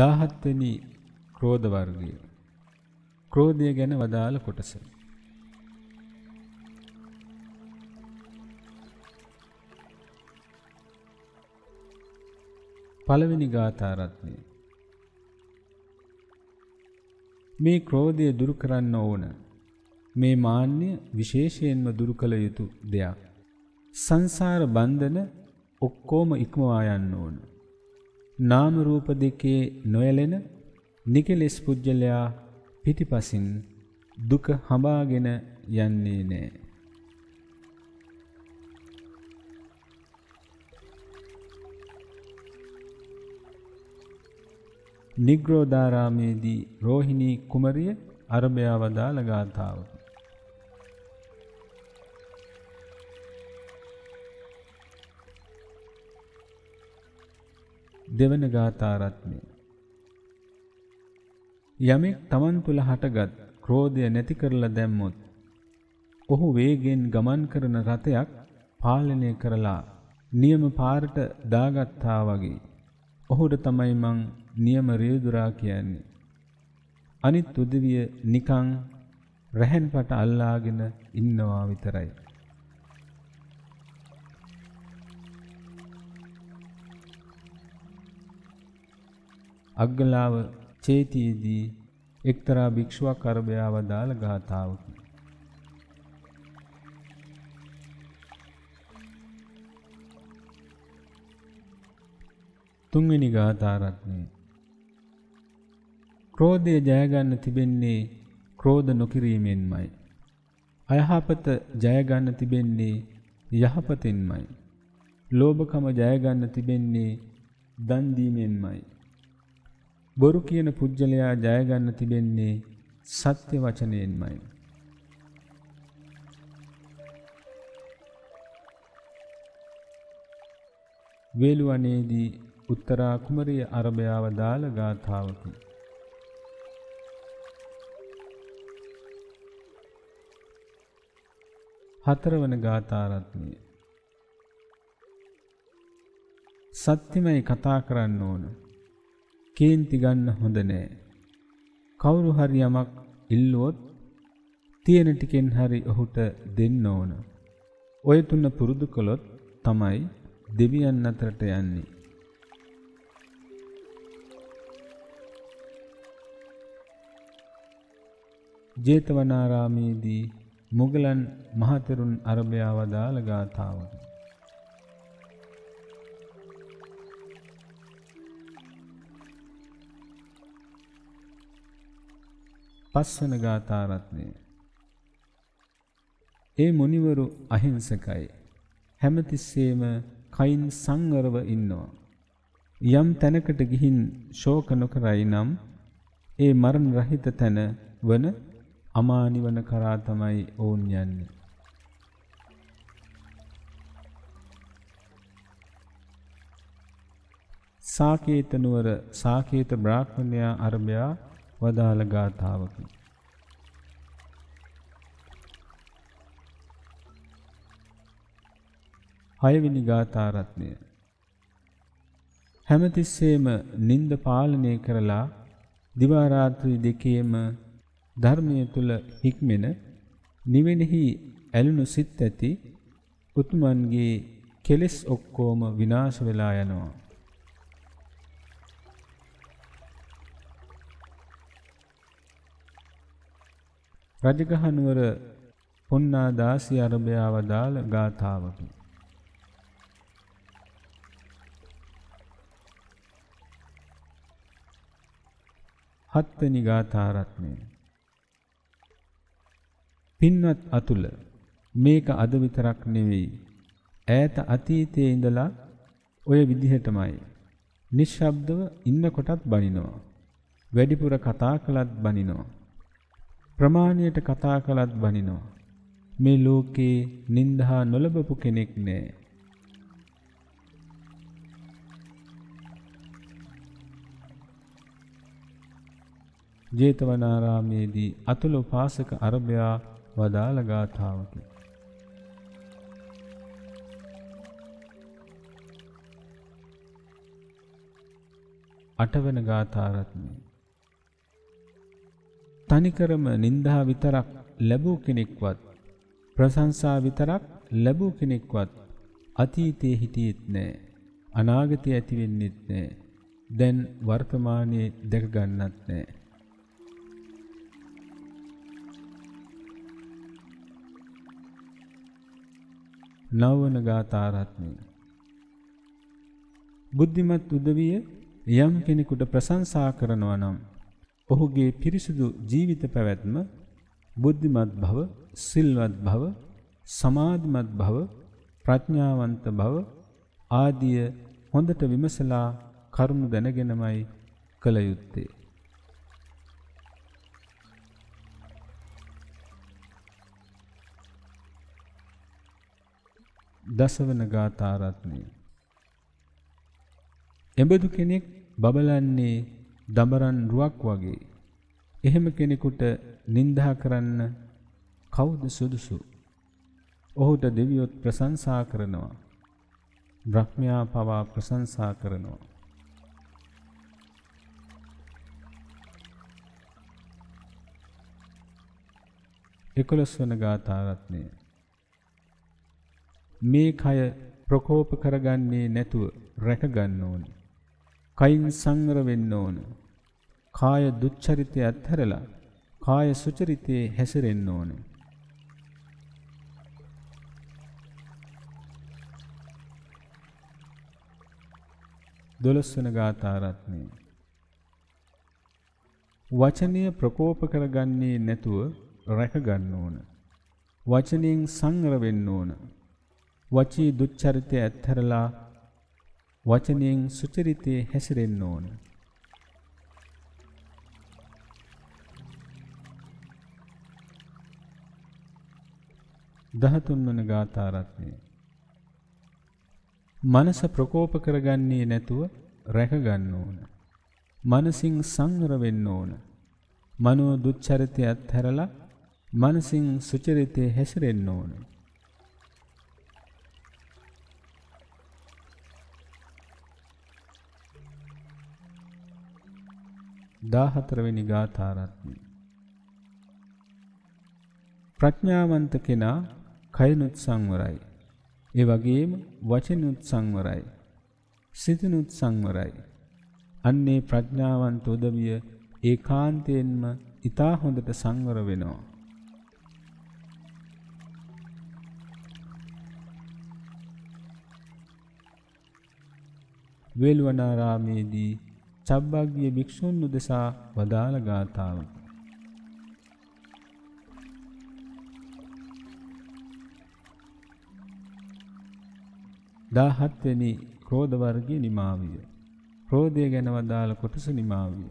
17 වෙනි ක්‍රෝධ වර්ගය. ක්‍රෝධය ගැන වදාළ කොටස. පළවෙනි ගාථා රත්නය. මේ ක්‍රෝධය දුරු කරන්න ඕන. මේ මාන්නය විශේෂයෙන්ම දුරු කළ යුතු දෙයක්. සංසාර බන්ධන ඔක්කොම ඉක්මවා යන්න ඕන. නාම රූප දෙකේ නොයැලෙන නිකලෙස් පුජ්‍යලයා පිටිපසින් දුක හඹාගෙන යන්නේ නැහැ. නිග්‍රෝධාරාමේදී රෝහිණී කුමරිය අරබයා වදාළ ගාථාවකි. දෙවන ගාථාරත්මය යමෙක් තමන් තුළ හටගත් ක්‍රෝධය නැති කරලා දැම්මොත් ඔහු වේගෙන් ගමන් කරන රථයක් පාලනය කරලා නියම පාරට දාගත්තා වගේ ඔහුට තමයි මං නියම රියදුරා කියන්නේ අනිත් උදවිය නිකං රැහැන් පට අල්ලාගෙන ඉන්නවා විතරයි අග්ගලාව චේතියේදී එක්තරා භික්ෂුවක් අරබයා වදාළ ගාථාවකි. තුන්වෙනි ගාථාරත්නය ක්‍රෝධය ජයගන්න තිබෙන්නේ ක්‍රෝධ නොකිරීමෙන්මයි. අයහපත ජයගන්න තිබෙන්නේ යහපතෙන්මයි. ලෝභකම ජයගන්න තිබෙන්නේ දන් දීමෙන්මයි. බොරු කියන පුජ්‍යලයා ජය ගන්න තිබෙන්නේ සත්‍ය වචනයෙන්මයි. වේලුවනේදී උත්තරා කුමරිය අරබයාව දාල ගාථාවකි. හතරවන ගාථාරත්නය සත්‍යමයි කතා කරන්න ඕන කේන්ති ගන්න හොඳ නෑ. කවුරු හරි යමක් ඉල්ලුවොත් තියෙන ටිකෙන් හරි ඔහුට දෙන්න ඕන. ඔය තුන පුරුදු කළොත් තමයි දෙවියන් අතරට යන්නේ. ජේතවනාරාමේදී මුගලන් මහතෙරුන් අරභයා වදාළ ගාථාවට පස්වන ගාථාරත්නය. ඒ මොනිවරු අහිංසකයි. හැමතිස්සේම කයින් සංවරව ඉන්නවා. යම් තැනකට ගිහින් ශෝක නොකරයි නම් ඒ මරණ රහිත තැන වන අමානිවන කරා තමයි ඔවුන් යන්නේ. සාකේත නුවර සාකේත බ්‍රාහ්මණයා අරබයා වදාළ ගාථාවකි. හයවිනි ගාථාරත්නය හැමතිස්සේම නින්ද පාලනය කරලා දිවාරාත්‍රී දෙකේම ධර්මය තුළ හික්මෙන නිවෙනෙහි ඇලුණු සිත් ඇති උතුමන්ගේ කෙලෙස් ඔක්කෝම විනාශ වෙලා යනවා. රජගහ නුවර පොන්නාදාසි අරබයා වදාළ ගාථාවකි. හත්වෙනි ගාථාරත්නය පින්වත් අතුල මේක අද විතරක් නෙවෙයි ඈත අතීතයේ ඉඳලා ඔය විදිහටමයි නිශ්ශබ්දව ඉන්නකොටත් බනිනවා වැඩිපුර කතා කළත් බනිනවා ප්‍රමාණයට කතා කළත් බනිනවා. මේ ලෝකේ නින්දහා නොලබපු කෙනෙක් නෑ. ජේතවනාරාමේදී අතුළු පාසක අරභයා වදාළ ගාථාවකි. අටවන ගාථාරත්නය තනිකරම නින්දා විතරක් ලැබූ කෙනෙක්වත් ප්‍රශංසා විතරක් ලැබූ කෙනෙක්වත් අතීතයේ හිටියෙත් නෑ අනාගතය ඇති වෙන්නෙත් නෑ දැන් වර්තමානයේ දැක ගන්නත් නෑ නවවන ගාථාරත්නය බුද්ධිමත් උදවිය යම් කෙනෙකුට ප්‍රශංසා කරනවා නම් ඔහුගේ පිරිසුදු ජීවිත පැවැත්ම බුද්ධිමත් භව, සිල්වත් භව, සමාධිමත් භව, ප්‍රඥාවන්ත භව ආදිය හොඳට විමසලා කරුණු දැනගෙනමයි කළ යුත්තේ. දසවන ගාථාරත්නය එබඳු කෙනෙක් බබලන්නේ දඹරන් රුවක් වගේ. එහෙම කෙනෙකුට නිඳා කරන්න කවුද සුදුසු? ඔහුට දෙවියොත් ප්‍රශංසා කරනවා. බ්‍රහ්මයා පවා ප්‍රශංසා කරනවා. එකොළොස් වන ගාථාරත්නය මේ කය ප්‍රකෝප කරගන්නේ නැතුව රැකගන්න ඕනි කයින් සංවර වෙන්න ඕන. කාය දුච්චරිතය අත්හැරලා කාය සුචරිතයේ හැසිරෙන්න ඕන. දොළොස්වන ගාථාරත්නය වචනය ප්‍රකෝප කරගන්නේ නැතුව රැකගන්න ඕන. වචනයෙන් සංවර වෙන්න ඕන. වචී දුච්චරිතය ඇත්හැරලා වචනයෙන් සුචරිතයේ හැසිරෙන්න ඕන. දහතුන් වන ගාථාරත්නය මනස ප්‍රකෝප කරගන්නේ නැතුව රැකගන්න ඕන. මනසින් සංවර වෙන්න ඕන. මනෝ දුච්චරිතය අත්හැරලා මනසින් සුචරිතය හැසිරෙන්න ඕන. 14වෙනි ගාථාරත්නය ප්‍රඥාවන්ත කෙනා කයනුත් සංවරයි ඒ වගේම වචනුත් සංවරයි සිතනුත් සංවරයි අන්නේ ප්‍රඥාවන්ත උදවිය ඒකාන්තයෙන්ම ඊතා හොඳට සංවර වෙනවා වේල්වනාරාමේදී චබ්බග්ගිය භික්ෂූන් උදෙසා වදාළ ගාථාවක්. දාහත්වෙනි ක්‍රෝධ වර්ගය නිමාවිය. ක්‍රෝධය ගැන වදාළ කොටස නිමාවිය.